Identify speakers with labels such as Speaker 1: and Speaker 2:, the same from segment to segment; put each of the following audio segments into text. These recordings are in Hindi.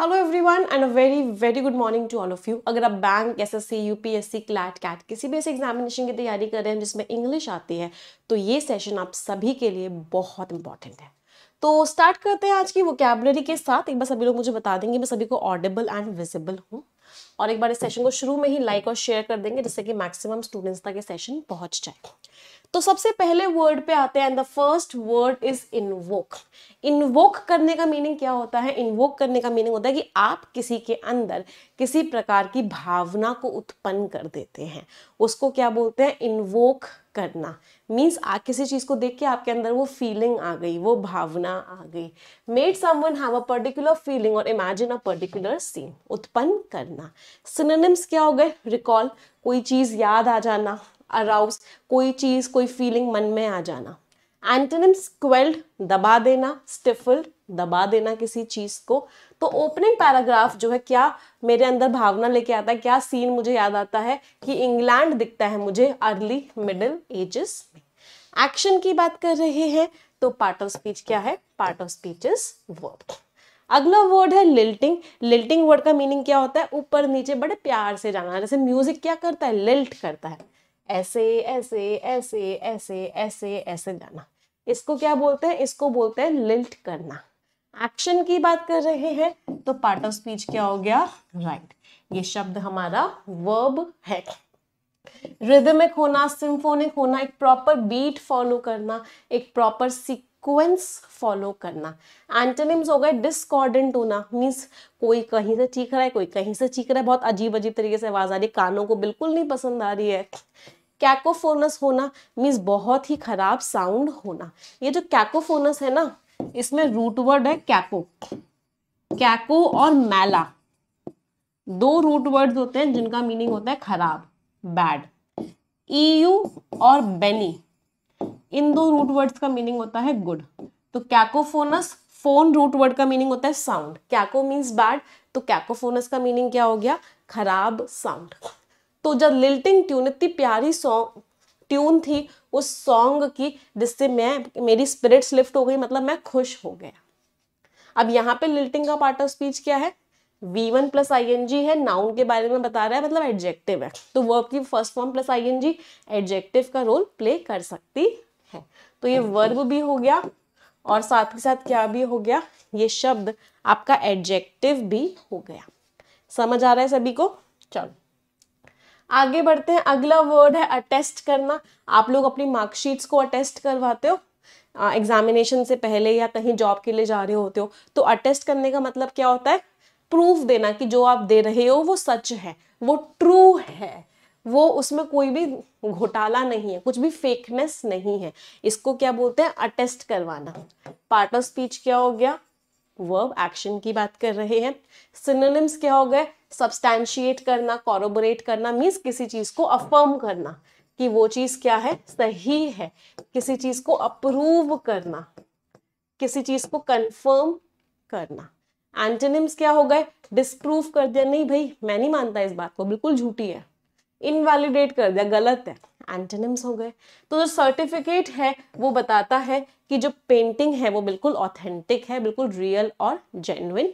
Speaker 1: Hello everyone and a very very good morning to all of you अगर आप bank S S C U P S C CLAT CAT किसी भी ऐसे एग्जामिनेशन की तैयारी कर रहे हैं जिसमें इंग्लिश आती है तो ये सेशन आप सभी के लिए बहुत इंपॉर्टेंट है तो स्टार्ट करते हैं आज की वोकेबलरी के साथ एक बार सभी लोग मुझे बता देंगे मैं सभी को ऑडिबल एंड विजिबल हूँ और एक बार इस सेशन को शुरू में ही लाइक और शेयर कर देंगे जिससे कि मैक्सिमम स्टूडेंट्स तक ये सेशन पहुंच जाए तो सबसे पहले वर्ड पे आते हैं and the first word is invoke invoke करने का मीनिंग क्या होता है इनवोक करने का मीनिंग होता है कि आप किसी के अंदर किसी प्रकार की भावना को उत्पन्न कर देते हैं उसको क्या बोलते हैं इनवोक करना मीन्स आ किसी चीज़ को देख के आपके अंदर वो फीलिंग आ गई वो भावना आ गई made someone have a particular feeling और इमेजिन अ पर्टिकुलर सीन उत्पन्न करना सिनोनिम्स क्या हो गए रिकॉल कोई चीज़ याद आ जाना अराउस कोई चीज़ कोई फीलिंग मन में आ जाना एंटोनिम स्क्वेल्ड दबा देना स्टिफल दबा देना किसी चीज को तो ओपनिंग पैराग्राफ जो है क्या मेरे अंदर भावना लेके आता है क्या सीन मुझे याद आता है कि इंग्लैंड दिखता है मुझे अर्ली मिडिल एजेस में एक्शन की बात कर रहे हैं तो पार्ट ऑफ स्पीच क्या है part of speech is word अगला वर्ड है लिल्टिंग लिल्टिंग वर्ड का मीनिंग क्या होता है ऊपर नीचे बड़े प्यार से जाना जैसे म्यूजिक क्या करता है लिल्ट करता है ऐसे ऐसे ऐसे ऐसे ऐसे ऐसे गाना इसको क्या बोलते हैं इसको बोलते हैं लिल्ट करना एक्शन की बात कर रहे हैं तो पार्ट ऑफ स्पीच क्या हो गया राइट right. ये शब्द हमारा वर्ब है रिदमिक होना सिंफोनिक होना एक प्रॉपर बीट फॉलो करना एक प्रॉपर सीक्वेंस फॉलो करना एंटेनिम्स हो गए डिस्कॉर्डेंट होना मीन्स कोई कहीं से चीख रहा है कोई कहीं से चीख रहा है बहुत अजीब अजीब तरीके से आवाज़ आ रही है कानों को बिल्कुल नहीं पसंद आ रही है कैकोफोनस होना मीन्स बहुत ही खराब साउंड होना ये जो कैकोफोनस है ना इसमें रूट वर्ड है कैको कैको और मैला दो रूट वर्ड होते हैं जिनका मीनिंग होता है खराब बैड ईयू e और बेनी इन दो रूट वर्ड्स का मीनिंग होता है गुड तो कैकोफोनस फोन रूट वर्ड का मीनिंग होता है साउंड कैको मीन्स बैड तो कैकोफोनस का मीनिंग क्या हो गया खराब साउंड तो जब लिल्टिंग ट्यून इतनी प्यारी सॉन्ग ट्यून थी उस सॉन्ग की जिससे मैं मेरी स्पिरिट्स लिफ्ट हो गई मतलब मैं खुश हो गया अब यहाँ पे लिल्टिंग का पार्ट ऑफ स्पीच क्या है V one plus I N G है नाउन के बारे में बता रहा है मतलब एडजेक्टिव है तो वर्ब की first form plus I N G adjective का रोल प्ले कर सकती है तो ये वर्ब भी हो गया और साथ ही साथ क्या भी हो गया ये शब्द आपका एडजेक्टिव भी हो गया समझ आ रहा है सभी को चलो आगे बढ़ते हैं अगला वर्ड है अटेस्ट करना आप लोग अपनी मार्कशीट्स को अटेस्ट करवाते हो एग्जामिनेशन से पहले या कहीं जॉब के लिए जा रहे होते हो तो अटेस्ट करने का मतलब क्या होता है प्रूफ देना कि जो आप दे रहे हो वो सच है वो ट्रू है वो उसमें कोई भी घोटाला नहीं है कुछ भी फेकनेस नहीं है इसको क्या बोलते हैं अटेस्ट करवाना पार्ट ऑफ स्पीच क्या हो गया वर्ब एक्शन की बात कर रहे हैं सिनोनिम्स क्या हो गए सब्सटैंशिएट करना कॉरोबोरेट करना मीन्स किसी चीज़ को अफर्म करना कि वो चीज़ क्या है सही है किसी चीज़ को अप्रूव करना किसी चीज़ को कंफर्म करना एंटेनिम्स क्या हो गए डिस्प्रूव कर दिया नहीं भाई मैं नहीं मानता इस बात को बिल्कुल झूठी है इनवैलिडेट कर दिया गलत है एंटेनिम्स हो गए तो जो सर्टिफिकेट है वो बताता है कि जो पेंटिंग है वो बिल्कुल ऑथेंटिक है बिल्कुल रियल और जेन्युन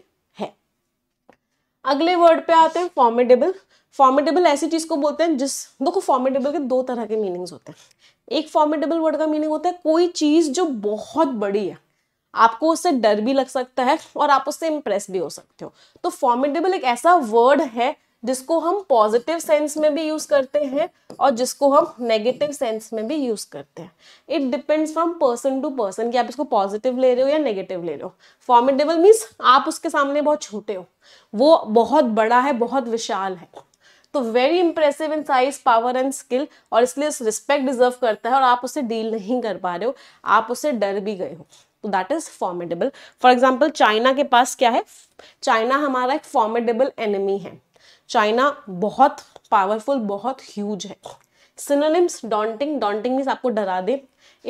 Speaker 1: अगले वर्ड पे आते हैं फॉर्मेडेबल फॉर्मेडेबल ऐसी चीज़ को बोलते हैं जिस देखो फॉर्मेडेबल के दो तरह के मीनिंग्स होते हैं एक फॉर्मेडेबल वर्ड का मीनिंग होता है कोई चीज़ जो बहुत बड़ी है आपको उससे डर भी लग सकता है और आप उससे इम्प्रेस भी हो सकते हो तो फॉर्मेडेबल एक ऐसा वर्ड है जिसको हम पॉजिटिव सेंस में भी यूज़ करते हैं और जिसको हम नेगेटिव सेंस में भी यूज़ करते हैं it depends from person to person कि आप इसको पॉजिटिव ले रहे हो या नेगेटिव ले रहे हो फॉर्मेडेबल मीन्स आप उसके सामने बहुत छोटे हो वो बहुत बड़ा है बहुत विशाल है तो very impressive in size power and skill और इसलिए उस रिस्पेक्ट डिजर्व करता है और आप उसे डील नहीं कर पा रहे हो आप उसे डर भी गए हो तो that is formidable for example China के पास क्या है चाइना हमारा एक फॉर्मेडेबल एनिमी है चाइना बहुत पावरफुल बहुत ह्यूज है सिनोनिम्स डॉन्टिंग डॉन्टिंग मीन्स आपको डरा दे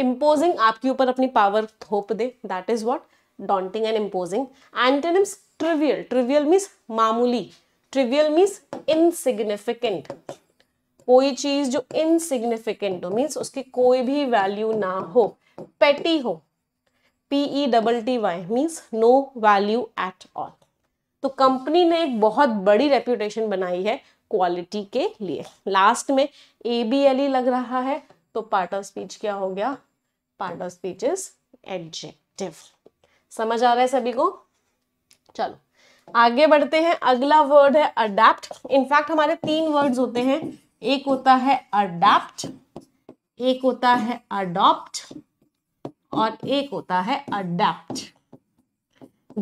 Speaker 1: इम्पोजिंग आपके ऊपर अपनी पावर थोप दे that is what daunting and imposing antonyms trivial trivial means मामूली ट्रिवियल मीन्स इनसिग्निफिकेंट कोई चीज जो इनसिग्निफिकेंट हो मीन्स उसकी कोई भी वैल्यू ना हो पेटी हो P E double T Y means no value at all तो कंपनी ने एक बहुत बड़ी रेप्यूटेशन बनाई है क्वालिटी के लिए लास्ट में ए बी एल ई लग रहा है तो पार्ट ऑफ स्पीच क्या हो गया part of speech is adjective समझ आ रहा है सभी को चलो आगे बढ़ते हैं अगला वर्ड है अडेप्ट इनफैक्ट हमारे तीन वर्ड्स होते हैं एक होता है अडेप्ट एक होता है अडॉप्ट और एक होता है अडेप्ट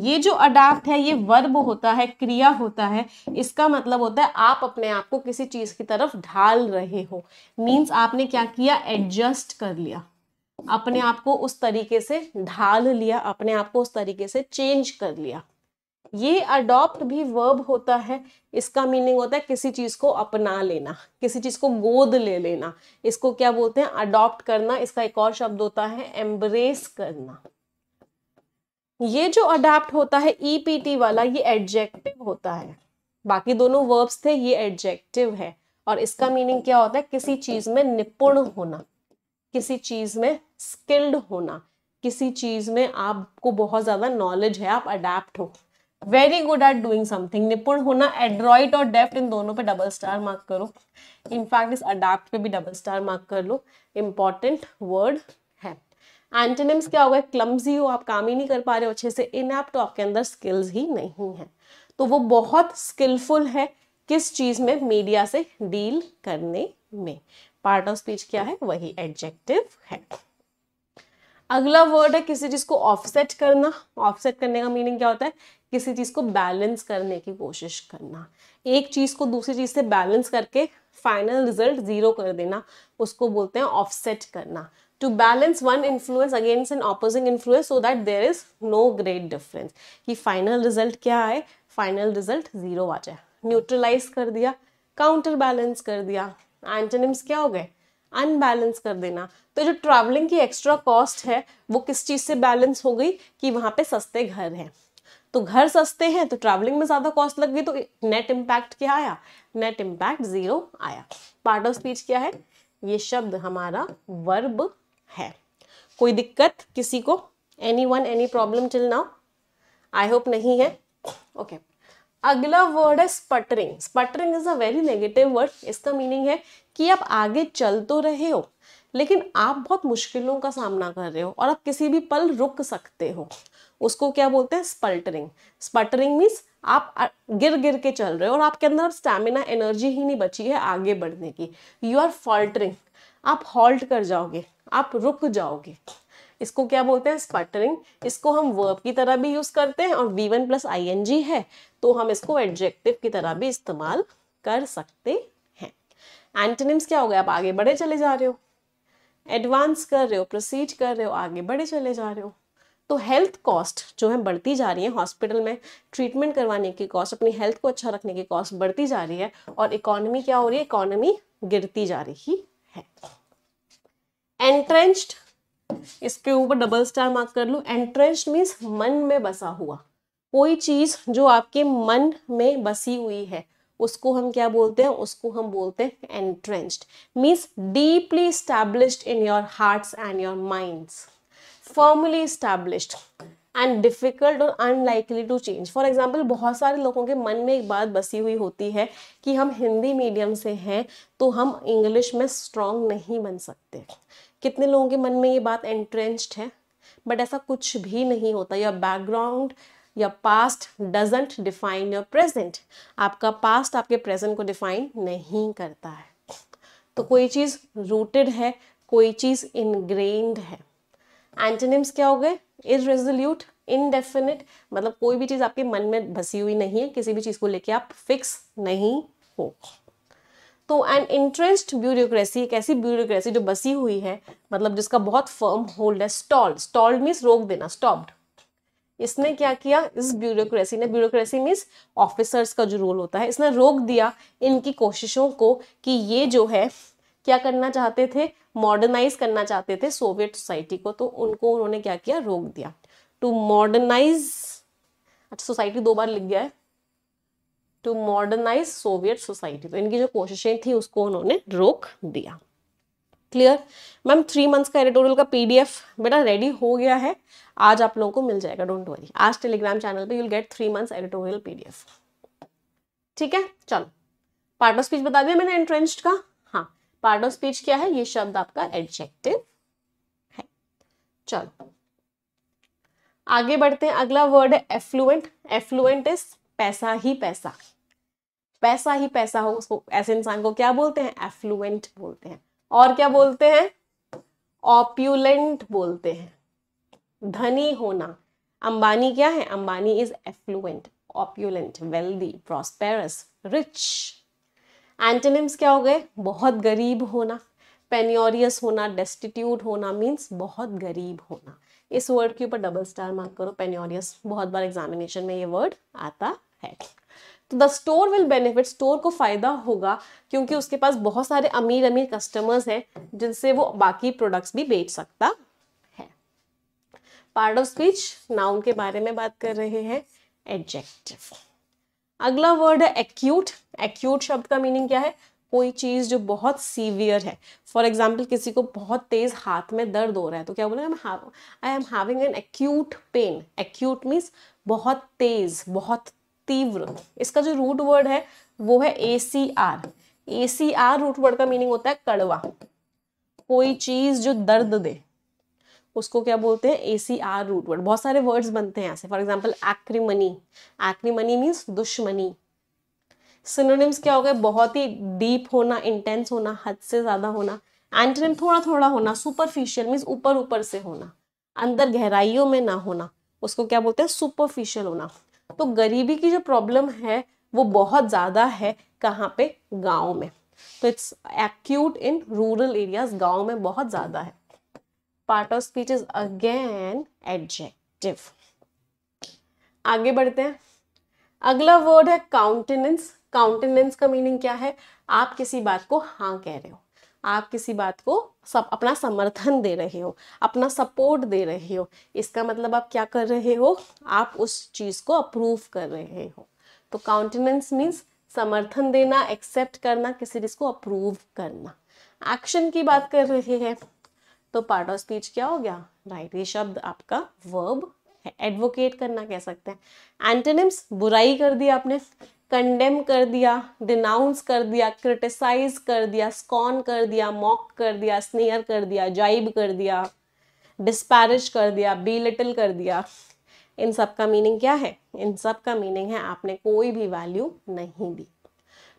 Speaker 1: ये जो अडाप्ट है ये वर्ब होता है क्रिया होता है इसका मतलब होता है आप अपने आप को किसी चीज की तरफ ढाल रहे हो मीन्स आपने क्या किया एडजस्ट कर लिया अपने आप को उस तरीके से ढाल लिया अपने आप को उस तरीके से चेंज कर लिया ये अडॉप्ट भी वर्ब होता है इसका मीनिंग होता है किसी चीज़ को अपना लेना किसी चीज़ को गोद ले लेना इसको क्या बोलते हैं अडॉप्ट करना इसका एक और शब्द होता है एम्ब्रेस करना ये जो अडेप्ट होता है ईपीटी e वाला ये एडजेक्टिव होता है बाकी दोनों वर्ब्स थे ये एडजेक्टिव है और इसका मीनिंग क्या होता है किसी चीज में निपुण होना किसी चीज में स्किल्ड होना किसी चीज में आपको बहुत ज्यादा नॉलेज है आप अडेप्ट हो very good at doing something निपुण होना एड्रॉइड और डेफ्ट इन दोनों पे डबल स्टार मार्क करो इनफैक्ट इस अडेप्ट पे भी डबल स्टार मार्क कर लो इम्पॉर्टेंट वर्ड एंटेनिम्स क्या होगा क्लम्जी हो आप काम ही नहीं कर पा रहे हो अच्छे से इन ऐप तो आपके अंदर स्किल्स ही नहीं है तो वो बहुत स्किलफुल है किस चीज़ में मीडिया से डील करने में पार्ट ऑफ स्पीच क्या है वही एडजेक्टिव है अगला वर्ड है किसी चीज़ को ऑफसेट करना ऑफसेट करने का मीनिंग क्या होता है किसी चीज़ को बैलेंस करने की कोशिश करना एक चीज़ को दूसरी चीज़ से बैलेंस करके फाइनल रिजल्ट ज़ीरो कर देना उसको बोलते हैं ऑफसेट करना to balance one influence against an opposing influence so that there is no great difference कि final result क्या आए final result zero आ जाए neutralize कर दिया counter balance कर दिया antonyms क्या हो गए अनबैलेंस कर देना तो जो ट्रैवलिंग की एक्स्ट्रा कॉस्ट है वो किस चीज़ से बैलेंस हो गई कि वहाँ पे सस्ते घर हैं तो घर सस्ते हैं तो ट्रैवलिंग में ज़्यादा कॉस्ट लग गई तो नेट इम्पैक्ट क्या आया नेट इम्पैक्ट ज़ीरो आया पार्ट ऑफ स्पीच क्या है ये शब्द हमारा वर्ब है कोई दिक्कत किसी को any one any problem till now I hope नहीं है ओके okay. अगला वर्ड है sputtering sputtering is a very negative word इसका मीनिंग है कि आप आगे चल तो रहे हो लेकिन आप बहुत मुश्किलों का सामना कर रहे हो और आप किसी भी पल रुक सकते हो उसको क्या बोलते हैं स्पल्टरिंग स्पल्टरिंग मीन्स आप गिर गिर के चल रहे हो और आपके अंदर स्टैमिना एनर्जी ही नहीं बची है आगे बढ़ने की यू आर फॉल्टरिंग आप हॉल्ट कर जाओगे आप रुक जाओगे इसको क्या बोलते हैं स्पटरिंग इसको हम वर्ब की तरह भी यूज करते हैं और V one plus I N G है तो हम इसको एडजेक्टिव की तरह भी इस्तेमाल कर सकते हैं एंटनिम्स क्या हो गया आप आगे बढ़े चले जा रहे हो एडवांस कर रहे हो प्रोसीड कर रहे हो आगे बढ़े चले जा रहे हो तो हेल्थ कॉस्ट जो है बढ़ती जा रही है हॉस्पिटल में ट्रीटमेंट करवाने की कॉस्ट अपनी हेल्थ को अच्छा रखने की कॉस्ट बढ़ती जा रही है और इकोनॉमी क्या हो रही है इकोनॉमी गिरती जा रही है एंट्रेंस्ड इसके ऊपर डबल स्टार मार्क कर लो एंट्रेंस्ड मीन्स मन में बसा हुआ कोई चीज जो आपके मन में बसी हुई है उसको हम क्या बोलते हैं उसको हम बोलते हैं entrenched means deeply established in your hearts and your minds formally established and difficult और unlikely to change for example बहुत सारे लोगों के मन में एक बात बसी हुई होती है कि हम हिंदी मीडियम से हैं तो हम इंग्लिश में स्ट्रांग नहीं बन सकते कितने लोगों के मन में ये बात एंट्रेंस्ड है बट ऐसा कुछ भी नहीं होता या बैकग्राउंड या past doesn't define your present आपका पास्ट आपके प्रेजेंट को डिफाइन नहीं करता है तो कोई चीज़ रूटेड है कोई चीज़ इनग्रेन्ड है एंटेनिम्स क्या हो गए इरेजोल्यूट इनडेफिनिट मतलब कोई भी चीज़ आपके मन में बसी हुई नहीं है किसी भी चीज़ को लेके आप फिक्स नहीं हो तो एन इंटरेस्ट ब्यूरोक्रेसी एक ऐसी ब्यूरोक्रेसी जो बसी हुई है मतलब जिसका बहुत फर्म होल्ड है स्टॉल स्टॉल्ड मीन्स रोक देना स्टॉप्ड इसने क्या किया इस ब्यूरोक्रेसी ने ब्यूरोक्रेसी मीन्स ऑफिसर्स का जो रोल होता है इसने रोक दिया इनकी कोशिशों को कि ये जो है क्या करना चाहते थे मॉडर्नाइज करना चाहते थे सोवियत सोसाइटी को तो उनको उन्होंने क्या किया रोक दिया टू मॉडर्नाइज अच्छा सोसाइटी दो बार लिख गया है टू मॉडर्नाइज सोवियत सोसाइटी तो इनकी जो कोशिशें थी उसको उन्होंने रोक दिया क्लियर मैम थ्री मंथ्स का एडिटोरियल का पीडीएफ बेटा रेडी हो गया है आज आप लोगों को मिल जाएगा डोंट वरी आज टेलीग्राम चैनल पे you'll get three months editorial PDF ठीक है चलो पार्ट ऑफ स्पीच बता दिया मैंने एंट्रेंस का पार्ट ऑफ स्पीच क्या है ये शब्द आपका एडजेक्टिव है चलो आगे बढ़ते हैं अगला वर्ड है एफ्लुएंट एफ्लुएंट इज पैसा ही पैसा पैसा ही पैसा हो उसको ऐसे इंसान को क्या बोलते हैं एफ्लुएंट बोलते हैं और क्या बोलते हैं ऑप्यूलेंट बोलते हैं धनी होना अंबानी क्या है Ambani is affluent opulent wealthy prosperous rich antonyms क्या हो गए बहुत गरीब होना पेन्योरियस होना डेस्टिट्यूट होना मीन्स बहुत गरीब होना इस वर्ड के ऊपर डबल स्टार मार्क करो पेन्योरियस बहुत बार एग्जामिनेशन में ये वर्ड आता है तो the store will benefit store को फ़ायदा होगा क्योंकि उसके पास बहुत सारे अमीर अमीर कस्टमर्स हैं जिनसे वो बाकी प्रोडक्ट्स भी बेच सकता है पार्ट ऑफ स्पीच नाउन के बारे में बात कर रहे हैं एडजेक्टिव अगला वर्ड है एक्यूट एक्यूट शब्द का मीनिंग क्या है कोई चीज़ जो बहुत सीवियर है फॉर एग्जाम्पल किसी को बहुत तेज़ हाथ में दर्द हो रहा है तो क्या बोलेंगे I am having an acute pain acute means बहुत तेज़ बहुत तीव्र इसका जो रूट वर्ड है वो है A C R A C R root word का मीनिंग होता है कड़वा कोई चीज़ जो दर्द दे उसको क्या बोलते हैं A C R root word बहुत सारे वर्ड्स बनते हैं ऐसे for example acrimony acrimony means दुश्मनी सिनोनिम्स क्या हो गए बहुत ही डीप होना इंटेंस होना हद से ज़्यादा होना एंटनिम थोड़ा थोड़ा होना सुपरफिशियल मीन्स ऊपर ऊपर से होना अंदर गहराइयों में ना होना उसको क्या बोलते हैं सुपरफिशियल होना तो गरीबी की जो प्रॉब्लम है वो बहुत ज़्यादा है कहाँ पे गाँव में तो it's acute in rural areas गाँव में बहुत ज़्यादा है part of speech is again adjective आगे बढ़ते हैं अगला वर्ड है काउंटेनेंस काउंटेनेंस का मीनिंग क्या है आप किसी बात को हाँ कह रहे हो आप किसी बात को सब अपना समर्थन दे रहे हो अपना सपोर्ट दे रहे हो इसका मतलब आप क्या कर रहे हो आप उस चीज़ को अप्रूव कर रहे हो तो काउंटेनेंस मीन्स समर्थन देना एक्सेप्ट करना किसी चीज़ को अप्रूव करना एक्शन की बात कर रहे हैं तो पार्ट ऑफ स्पीच क्या हो गया राइट ये शब्द आपका वर्ब है एडवोकेट करना कह सकते हैं एंटेनिम्स बुराई कर दी आपने कंडेम कर दिया डिनाउंस कर दिया क्रिटिसाइज कर दिया स्कॉन कर दिया मॉक कर दिया स्नेहर कर दिया जाइब कर दिया डिस्पैरिज कर दिया बी लिटिल कर दिया इन सब का मीनिंग क्या है इन सब का मीनिंग है आपने कोई भी वैल्यू नहीं दी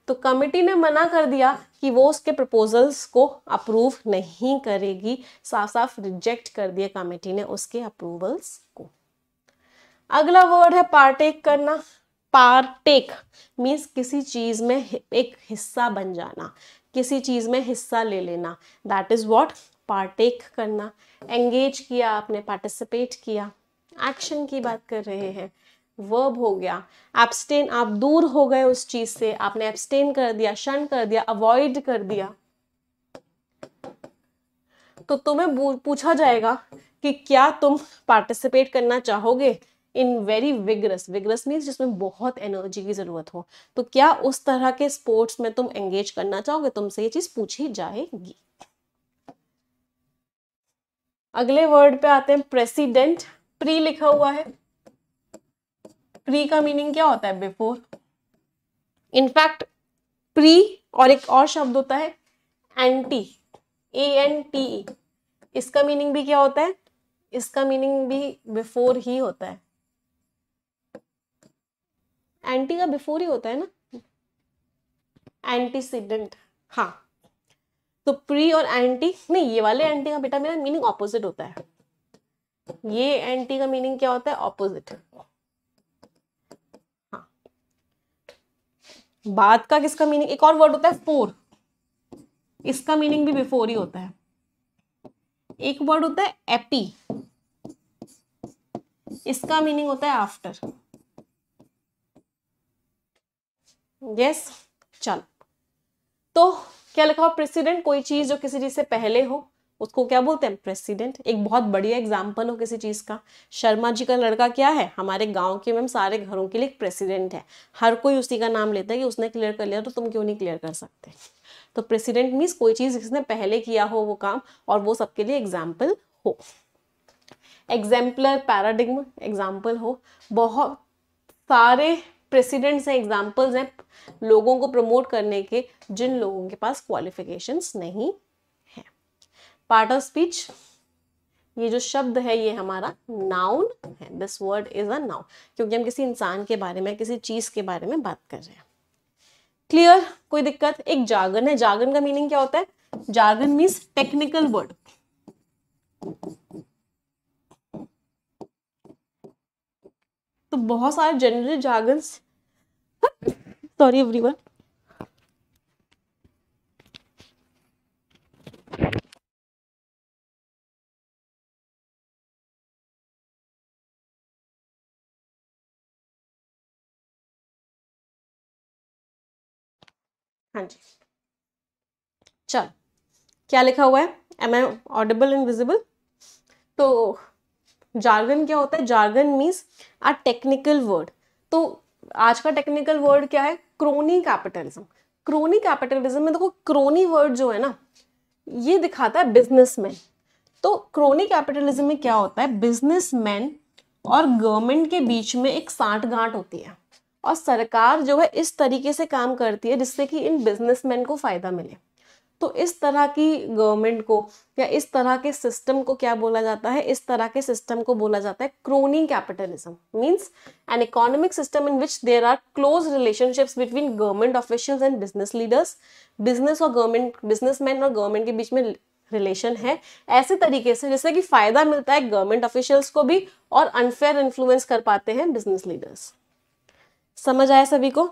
Speaker 1: तो कमेटी ने मना कर दिया कि वो उसके प्रपोजल्स को अप्रूव नहीं करेगी साफ साफ रिजेक्ट कर दिया कमेटी ने उसके अप्रूवल्स को अगला वर्ड है पार्टेक करना पार्टेक मीन्स किसी चीज़ में एक हिस्सा बन जाना किसी चीज़ में हिस्सा ले लेना दैट इज़ वॉट पार्टेक करना एंगेज किया आपने पार्टिसिपेट किया एक्शन की बात कर रहे हैं वर्ब हो गया एब्सटेन आप दूर हो गए उस चीज से आपने एब्सटेन कर दिया शन कर दिया अवॉइड कर दिया तो तुम्हें पूछा जाएगा कि क्या तुम पार्टिसिपेट करना चाहोगे in very vigorous vigorous means जिसमें बहुत एनर्जी की ज़रूरत हो तो क्या उस तरह के स्पोर्ट्स में तुम एंगेज करना चाहोगे तुमसे ये चीज़ पूछी जाएगी अगले वर्ड पे आते हैं प्रेसिडेंट प्री लिखा हुआ है प्री का मीनिंग क्या होता है बिफोर इनफैक्ट प्री और एक और शब्द होता है ante A N T E इसका मीनिंग भी क्या होता है इसका मीनिंग भी बिफोर ही होता है एंटी का बिफोर ही होता है ना एंटीसीडेंट हाँ तो प्री और एंटी नहीं ये वाले एंटी का बेटा मेरा मीनिंग ऑपोजिट होता है ये एंटी का मीनिंग क्या होता है ऑपोजिट बाद का किसका मीनिंग एक और वर्ड होता है फोर इसका मीनिंग भी बिफोर ही होता है एक वर्ड होता है एपी इसका मीनिंग होता है आफ्टर यस yes, चल तो क्या लिखा हो प्रेसिडेंट कोई चीज जो किसी चीज से पहले हो उसको क्या बोलते हैं प्रेसिडेंट एक बहुत बढ़िया एग्जाम्पल हो किसी चीज़ का शर्मा जी का लड़का क्या है हमारे गांव के मैम सारे घरों के लिए एक प्रेसिडेंट है हर कोई उसी का नाम लेता है कि उसने क्लियर कर लिया तो तुम क्यों नहीं क्लियर कर सकते तो प्रेसिडेंट मीन्स कोई चीज़ जिसने पहले किया हो वो काम और वो सबके लिए एग्जाम्पल हो एग्जाम्पलर पैराडिग्म एग्जाम्पल हो बहुत सारे प्रेसिडेंट्स हैं एग्जाम्पल्स हैं लोगों को प्रमोट करने के जिन लोगों के पास क्वालिफिकेशंस नहीं पार्ट ऑफ स्पीच ये जो शब्द है ये हमारा नाउन है this word is a noun क्योंकि हम किसी इंसान के बारे में किसी चीज के बारे में बात कर रहे हैं क्लियर कोई दिक्कत एक जागन है जागन का मीनिंग क्या होता है जागन मीन्स टेक्निकल वर्ड तो बहुत सारे जनरल जागन सॉरी एवरीवन हाँ जी चल क्या लिखा हुआ है am I audible and visible तो जार्गन क्या होता है jargon means a technical word तो आज का टेक्निकल वर्ड क्या है क्रोनी कैपिटलिज्म क्रोनी कैपिटलिज्म में देखो क्रोनी वर्ड जो है ना ये दिखाता है बिजनेसमैन तो क्रोनी कैपिटलिज्म में क्या होता है बिजनेसमैन और गवर्नमेंट के बीच में एक साठ गांठ होती है और सरकार जो है इस तरीके से काम करती है जिससे कि इन बिजनेसमैन को फ़ायदा मिले तो इस तरह की गवर्नमेंट को या इस तरह के सिस्टम को क्या बोला जाता है इस तरह के सिस्टम को बोला जाता है crony capitalism means an economic system in which there are close relationships between government officials and business leaders business और गवर्नमेंट बिजनेसमैन और गवर्नमेंट के बीच में रिलेशन है ऐसे तरीके से जिससे कि फायदा मिलता है गवर्नमेंट ऑफिशियल्स को भी और अनफेयर इन्फ्लुएंस कर पाते हैं बिजनेस लीडर्स समझ आया सभी को